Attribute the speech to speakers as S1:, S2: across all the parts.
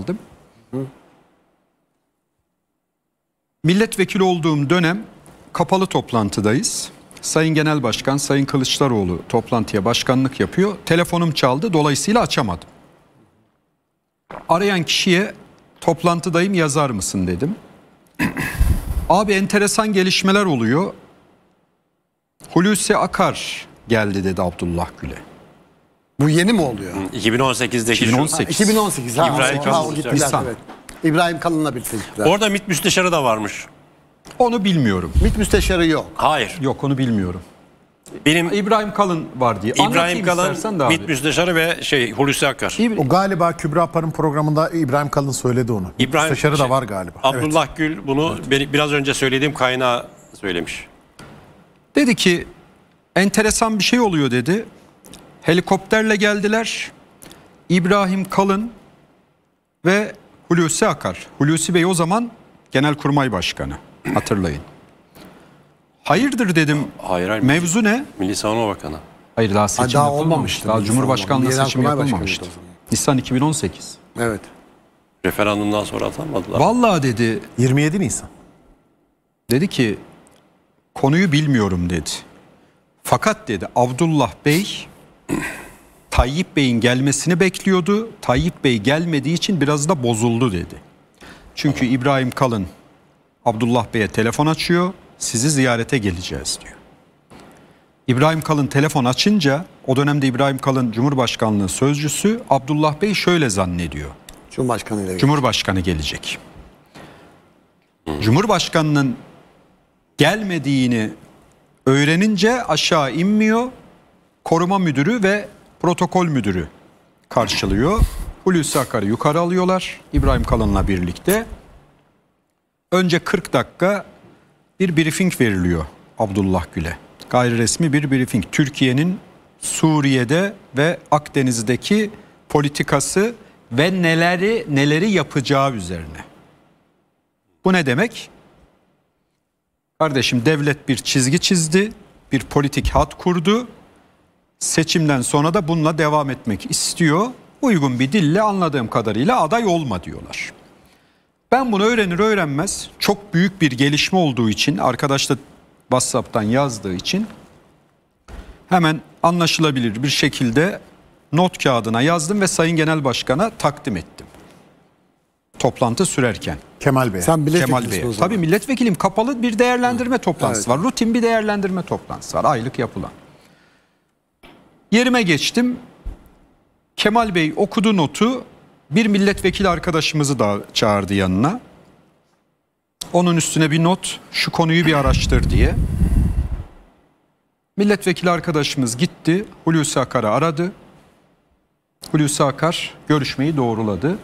S1: aldım. Hı. Milletvekili olduğum dönem kapalı toplantıdayız. Sayın Genel Başkan Sayın Kılıçdaroğlu toplantıya başkanlık yapıyor. Telefonum çaldı dolayısıyla açamadım. Arayan kişiye toplantıdayım yazar mısın dedim. Abi enteresan gelişmeler oluyor. Hulusi Akar geldi dedi Abdullah Gül'e. Bu yeni mi oluyor? 2018'deki 2018. ha. İbrahim ha, Kalın. gittiler, İhsan. evet. İbrahim Kalın'la birlikte Orada MİT müsteşarı da varmış. Onu bilmiyorum. MİT müsteşarı yok. Hayır. Yok onu bilmiyorum. Benim İbrahim Kalın var diye. İbrahim Anlatayım istersen de Kalın, abi. MİT müsteşarı ve şey Hulusi Akar. O galiba Kübra Par'ın programında İbrahim Kalın söyledi onu. İbrahim- Müsteşarı da şey, var galiba. Evet. Abdullah Gül bunu beni- biraz önce söylediğim kaynağı söylemiş. Dedi ki enteresan bir şey oluyor dedi. Helikopterle geldiler. İbrahim Kalın ve Hulusi Akar. Hulusi Bey o zaman Genelkurmay Başkanı. Hatırlayın. Hayırdır dedim. Hayır, hayır. Mevzu ne? Milli Savunma Bakanı. Hayır daha seçim daha olmamıştı. Daha Cumhurbaşkanlığı seçimi yapılmamıştı. Nisan 2018. Evet. Referandumdan sonra atanmadılar. Vallahi dedi. 27 Nisan. Dedi ki konuyu bilmiyorum dedi. Fakat dedi Abdullah Bey Tayyip Bey'in gelmesini bekliyordu. Tayyip Bey gelmediği için biraz da bozuldu dedi. Çünkü İbrahim Kalın Abdullah Bey'e telefon açıyor. Sizi ziyarete geleceğiz diyor. İbrahim Kalın telefon açınca o dönemde İbrahim Kalın Cumhurbaşkanlığı sözcüsü Abdullah Bey şöyle zannediyor. Cumhurbaşkanı ile Cumhurbaşkanı gelecek. Cumhurbaşkanının gelmediğini öğrenince aşağı inmiyor koruma müdürü ve protokol müdürü karşılıyor. Hulusi Akar'ı yukarı alıyorlar İbrahim Kalın'la birlikte. Önce 40 dakika bir briefing veriliyor Abdullah Gül'e. Gayri resmi bir briefing. Türkiye'nin Suriye'de ve Akdeniz'deki politikası ve neleri neleri yapacağı üzerine. Bu ne demek? Kardeşim devlet bir çizgi çizdi, bir politik hat kurdu seçimden sonra da bununla devam etmek istiyor. Uygun bir dille anladığım kadarıyla aday olma diyorlar. Ben bunu öğrenir öğrenmez çok büyük bir gelişme olduğu için arkadaş da WhatsApp'tan yazdığı için hemen anlaşılabilir bir şekilde not kağıdına yazdım ve Sayın Genel Başkan'a takdim ettim. Toplantı sürerken. Kemal Bey. Sen Kemal Bey. Tabii milletvekilim kapalı bir değerlendirme Hı. toplantısı evet. var. Rutin bir değerlendirme toplantısı var aylık yapılan. Yerime geçtim. Kemal Bey okudu notu. Bir milletvekili arkadaşımızı da çağırdı yanına. Onun üstüne bir not, şu konuyu bir araştır diye. Milletvekili arkadaşımız gitti, Hulusi Akar'ı aradı. Hulusi Akar görüşmeyi doğruladı.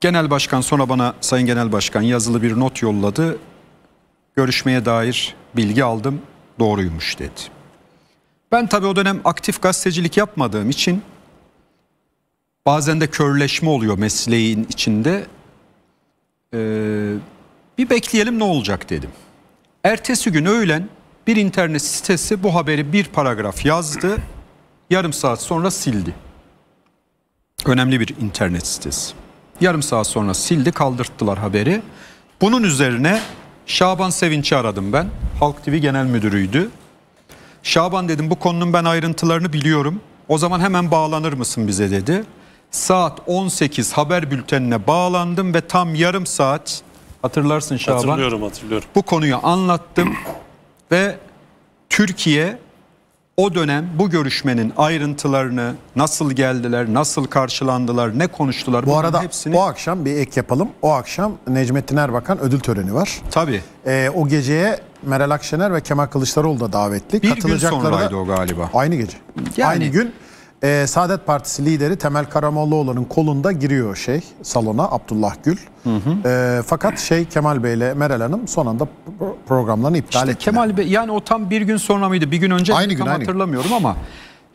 S1: Genel Başkan sonra bana Sayın Genel Başkan yazılı bir not yolladı. Görüşmeye dair bilgi aldım, doğruymuş dedi. Ben tabii o dönem aktif gazetecilik yapmadığım için bazen de körleşme oluyor mesleğin içinde. Ee, bir bekleyelim ne olacak dedim. Ertesi gün öğlen bir internet sitesi bu haberi bir paragraf yazdı. Yarım saat sonra sildi. Önemli bir internet sitesi. Yarım saat sonra sildi kaldırttılar haberi. Bunun üzerine Şaban Sevinç'i aradım ben. Halk TV Genel Müdürü'ydü. Şaban dedim bu konunun ben ayrıntılarını biliyorum. O zaman hemen bağlanır mısın bize dedi. Saat 18 haber bültenine bağlandım ve tam yarım saat hatırlarsın Şaban. Hatırlıyorum hatırlıyorum. Bu konuyu anlattım ve Türkiye o dönem bu görüşmenin ayrıntılarını nasıl geldiler, nasıl karşılandılar, ne konuştular bu arada hepsini... o akşam bir ek yapalım. O akşam Necmettin Erbakan ödül töreni var. Tabii. Ee, o geceye Meral Akşener ve Kemal Kılıçdaroğlu da davetli. Bir gün sonraydı o galiba. Aynı gece. Yani... Aynı gün e, Saadet Partisi lideri Temel Karamollaoğlu'nun kolunda giriyor şey salona Abdullah Gül. Hı hı. E, fakat şey Kemal Bey ile Meral Hanım son anda programlarını iptal işte ettiler. Kemal Bey yani o tam bir gün sonra mıydı bir gün önce aynı gün, tam aynı hatırlamıyorum gün. ama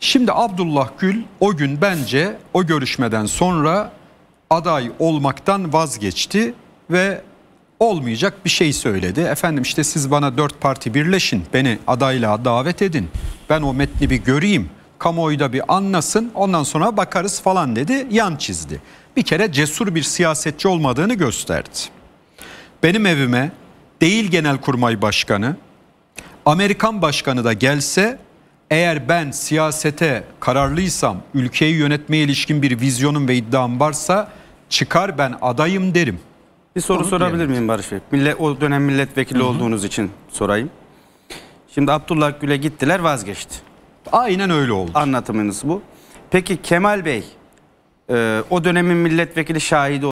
S1: şimdi Abdullah Gül o gün bence o görüşmeden sonra aday olmaktan vazgeçti ve olmayacak bir şey söyledi. Efendim işte siz bana dört parti birleşin, beni adaylığa davet edin. Ben o metni bir göreyim, kamuoyu da bir anlasın ondan sonra bakarız falan dedi yan çizdi. Bir kere cesur bir siyasetçi olmadığını gösterdi. Benim evime değil genelkurmay başkanı Amerikan başkanı da gelse eğer ben siyasete kararlıysam ülkeyi yönetmeye ilişkin bir vizyonum ve iddiam varsa çıkar ben adayım derim. Bir soru Onu sorabilir bilemedim. miyim Barış Bey? Millet, o dönem milletvekili Hı -hı. olduğunuz için sorayım. Şimdi Abdullah Gül'e gittiler vazgeçti. Aynen öyle oldu. Anlatımınız bu. Peki Kemal Bey e, o dönemin milletvekili şahidi